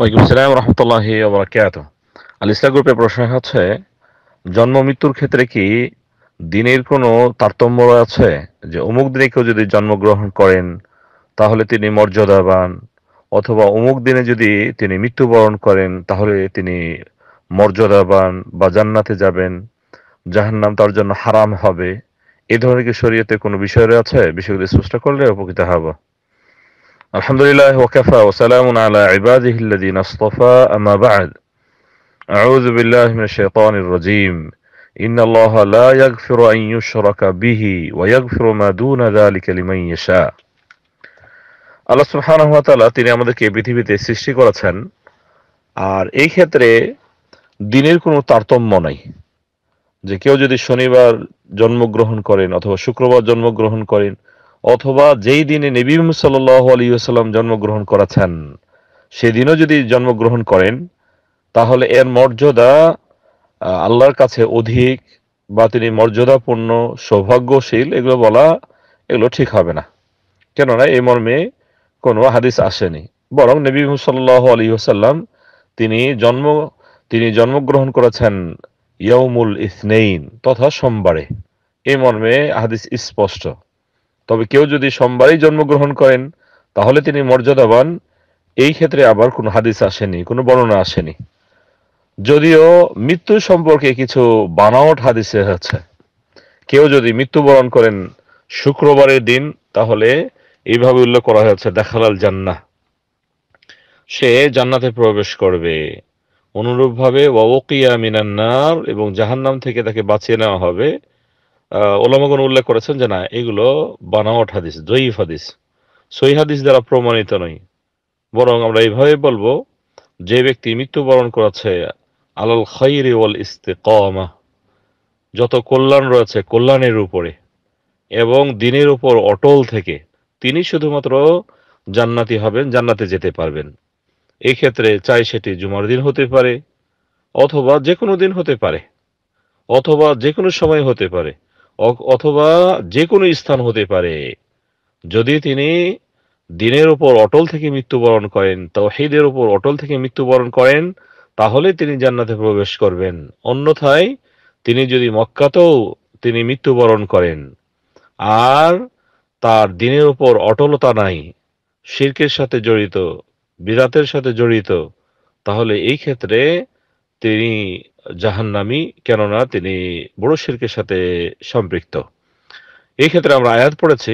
ওয়ালাইকুম আল ইসলাম গ্রুপের প্রশ্ন হচ্ছে জন্ম মৃত্যুর ক্ষেত্রে কি দিনের কোনো তারতম্য আছে যে অমুক দিনে কেউ যদি জন্মগ্রহণ করেন তাহলে তিনি মর্যাদাবান অথবা অমুক দিনে যদি তিনি মৃত্যুবরণ করেন তাহলে তিনি মর্যাদাবান বা জান্নাতে যাবেন জাহান্নাম তার জন্য হারাম হবে এ ধরনের কি শরীয়তে কোনো বিষয় আছে বিষয়গুলি স্পষ্ট করলে উপকৃত হব আলহামদুলিল্লাহ ওয়াকাফা ওসালামুন আলা ইবাদিহিল্লাযিন আসতাফা আমা বা'দ আউযু বিল্লাহি মিনাশ শাইতানির রাজীম ইন্না আল্লাহ লা ইয়াগফিরু আন ইউশরাকা বিহি ওয়া ইয়াগফিরু মা দুনা যালিকা লিমান ইয়াশা আল্লাহ সুবহানাহু ওয়া তাআলা তিনি আমাদেরকে পৃথিবীতে সৃষ্টি করেছেন আর এই ক্ষেত্রে দিনের কোনো তারতম্য নাই যে কেউ যদি শনিবার জন্মগ্রহণ করেন অথবা শুক্রবার জন্মগ্রহণ করেন অথবা যেই দিনে নবীম সাল্লাহ আলিয়াল্লাম জন্মগ্রহণ করেছেন সেদিনও যদি জন্মগ্রহণ করেন তাহলে এর মর্যাদা আল্লাহর কাছে অধিক বা তিনি মর্যাদাপূর্ণ সৌভাগ্যশীল এগুলো বলা এগুলো ঠিক হবে না কেননা এই মর্মে কোনো হাদিস আসেনি বরং নবী মুসাল্লাহ আলী সাল্লাম তিনি জন্ম তিনি জন্মগ্রহণ করেছেন ইয়ৌমুল ইসনেইন তথা সোমবারে এই মর্মে হাদিস স্পষ্ট তবে কেউ যদি সোমবারই জন্মগ্রহণ করেন তাহলে তিনি মর্যাদাবান এই ক্ষেত্রে আবার কোনো হাদিস আসেনি কোনো বর্ণনা আসেনি যদিও মৃত্যু সম্পর্কে কিছু বানাওয়ট হাদিসে আছে কেউ যদি মৃত্যুবরণ করেন শুক্রবারের দিন তাহলে এইভাবে উল্লেখ করা হয়েছে দেখালাল জান্না সে জান্নাতে প্রবেশ করবে অনুরূপভাবে ওয়াকিয়া মিনান্নার এবং জাহান্নাম থেকে তাকে বাঁচিয়ে নেওয়া হবে ওলামাগণ উল্লেখ করেছেন যে না এগুলো বানাওয়াট হাদিস জয়ীফ হাদিস সই হাদিস দ্বারা প্রমাণিত নয় বরং আমরা এইভাবে বলবো যে ব্যক্তি মৃত্যুবরণ করেছে আলাল খৈরি ওয়াল কমা যত কল্যাণ রয়েছে কল্যাণের উপরে এবং দিনের উপর অটল থেকে তিনি শুধুমাত্র জান্নাতি হবেন জান্নাতে যেতে পারবেন এক্ষেত্রে চাই সেটি জুমার দিন হতে পারে অথবা যে কোনো দিন হতে পারে অথবা যে কোনো সময় হতে পারে অথবা যে কোনো স্থান হতে পারে যদি তিনি দিনের ওপর অটল থেকে মৃত্যুবরণ করেন তাওহিদের ওপর অটল থেকে মৃত্যুবরণ করেন তাহলে তিনি জান্নাতে প্রবেশ করবেন অন্যথায় তিনি যদি মক্কাতেও তিনি মৃত্যুবরণ করেন আর তার দিনের ওপর অটলতা নাই শির্কের সাথে জড়িত বিরাতের সাথে জড়িত তাহলে এই ক্ষেত্রে তিনি জাহান্নামি কেননা তিনি বড় শিরকের সাথে সম্পৃক্ত এই ক্ষেত্রে আমরা আয়াত পড়েছি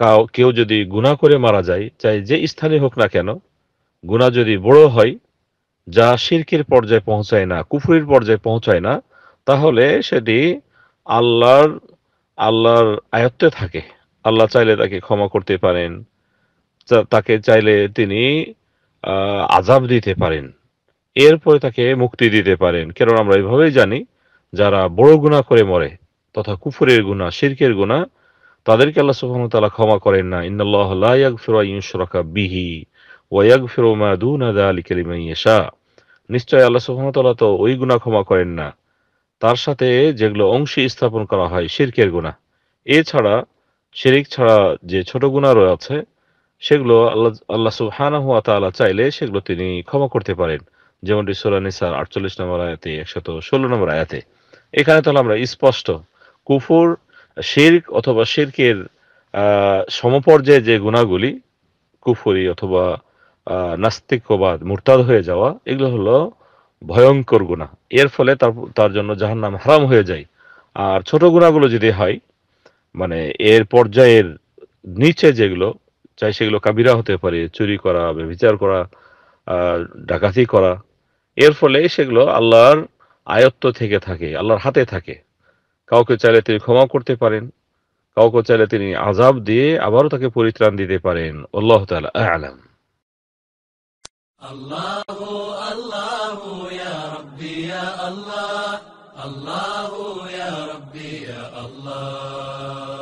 কাউ কেউ যদি গুণা করে মারা যায় চাই যে স্থানে হোক না কেন গুণা যদি বড় হয় যা শিরকের পর্যায়ে পৌঁছায় না কুফুরির পর্যায়ে পৌঁছায় না তাহলে সেটি আল্লাহর আল্লাহর আয়ত্তে থাকে আল্লাহ চাইলে তাকে ক্ষমা করতে পারেন তাকে চাইলে তিনি আজাব দিতে পারেন এরপরে তাকে মুক্তি দিতে পারেন কারণ আমরা এভাবেই জানি যারা বড় গুণা করে মরে তথা কুফুরের গুণা শির্কের গুণা তাদেরকে আল্লাহ সুবহান তাআলা ক্ষমা করেন না ইন্নাল্লাহ লা ইয়াগফিরু বিহি ওয়া ইয়াগফিরু মা দুনা যালিকা লিমান ইয়াশা নিশ্চয় আল্লাহ সুবহান তাআলা তো ওই গুনাহ ক্ষমা করেন না তার সাথে যেগুলো অংশে স্থাপন করা হয় শিরকের গুনাহ এছাড়া শিরিক ছাড়া যে ছোট গুনাহ রয়েছে সেগুলো আল্লাহ আল্লাহ সুবহানাহু ওয়া তাআলা চাইলে সেগুলো তিনি ক্ষমা করতে পারেন যেমনটি সোলানিসার আটচল্লিশ নম্বর আয়াতে একশত ষোলো নম্বর আয়াতে এখানে তাহলে আমরা স্পষ্ট কুফুর শির্ক অথবা শেরকের সমপর্যায়ে যে গুণাগুলি কুফুরি অথবা নাস্তিকবাদ মুরতাদ হয়ে যাওয়া এগুলো হলো ভয়ঙ্কর গুণা এর ফলে তার তার জন্য নাম হারাম হয়ে যায় আর ছোট গুণাগুলো যদি হয় মানে এর পর্যায়ের নিচে যেগুলো চাই সেগুলো কাবিরা হতে পারে চুরি করা বিচার করা ডাকাতি করা এর ফলে সেগুলো আল্লাহর আয়ত্ত থেকে থাকে আল্লাহর হাতে থাকে কাউকে চাইলে তিনি ক্ষমা করতে পারেন কাউকে চাইলে তিনি আজাব দিয়ে আবারও তাকে পরিত্রাণ দিতে পারেন আল্লাহ আলম আলাম